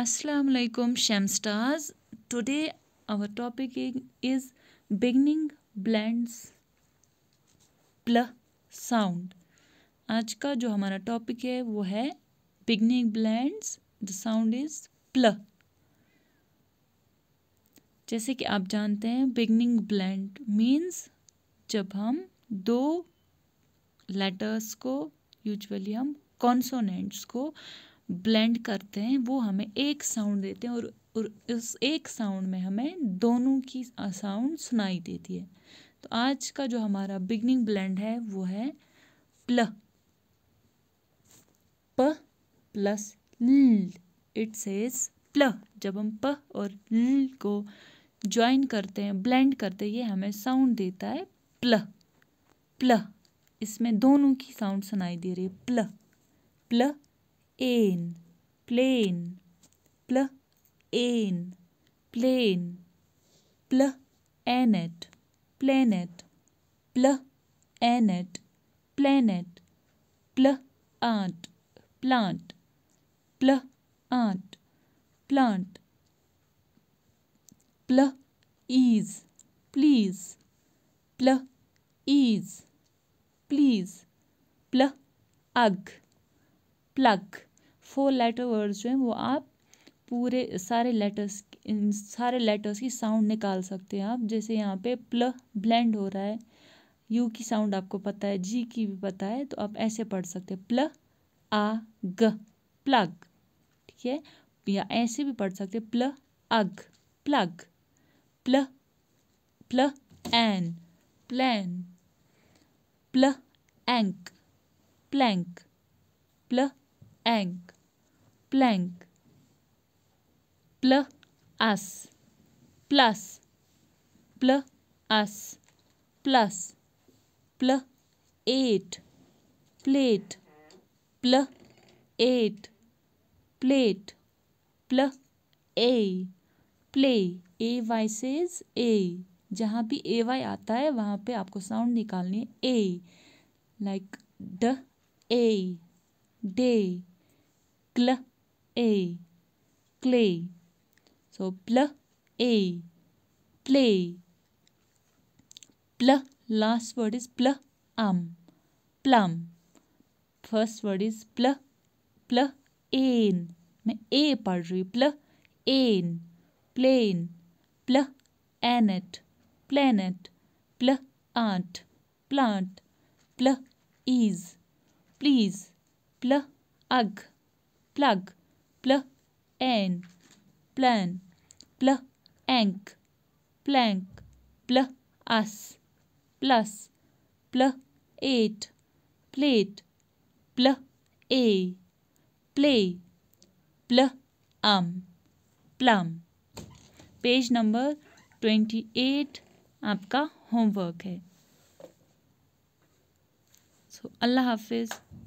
अस्सलाम वालेकुम stars today our topic is beginning blends pl sound आज का जो हमारा टॉपिक है वो है beginning blends the sound is pl जैसे कि आप जानते हैं बिगनिंग ब्लेंड मीन्स जब हम दो लेटर्स को यूजुअली हम कॉन्सोनेंट्स को ब्लेंड करते हैं वो हमें एक साउंड देते हैं और, और उस एक साउंड में हमें दोनों की साउंड सुनाई देती है तो आज का जो हमारा बिगनिंग ब्लेंड है वो है प्ल प प्लस ल इट सेज प्ल जब हम प और ल को ज्वाइन करते हैं ब्लेंड करते हैं ये हमें साउंड देता है प्ल प्ल इसमें दोनों की साउंड सुनाई दे रही है प्ल प्ल ain, plain, pl ain, plain, pl anet, planet, pl anet, planet, pl art, plant, pl art, plant, pl ease, please, pl ease, please, pl ug, plug. Four letter words जो हैं वो आप पूरे सारे लेटर्स इन सारे letters की sound निकाल सकते हैं आप जैसे यहाँ पे प्ल ब्लेंड हो रहा है यू की साउंड आपको पता है जी की भी पता है तो आप ऐसे पढ़ सकते हैं प्ल आ ग प्लग ठीक है या ऐसे भी पढ़ सकते हैं प्ल अग प्लग प्ल प्ल एन प्लैन प्ल एंक प्लैंक प्ल एंक प्लैंक प्ल us plus pl us plus pl at plate pl at plate pl A play A Y says A जहाँ भी ए वाई आता है वहाँ पे आपको साउंड निकालनी है A like d A day cl a clay so pl a play pl last word is pl um plum first word is pl pl ain main a pad rahi pl ain plane pl anet planet pl aunt plant pl is please pl ug plug, pl n plan, pl ank, plank, pl us, plus, pl eight, plate, pl a, play, pl um, plum. Page number twenty eight आपका homework है so अल्लाह हाफिज़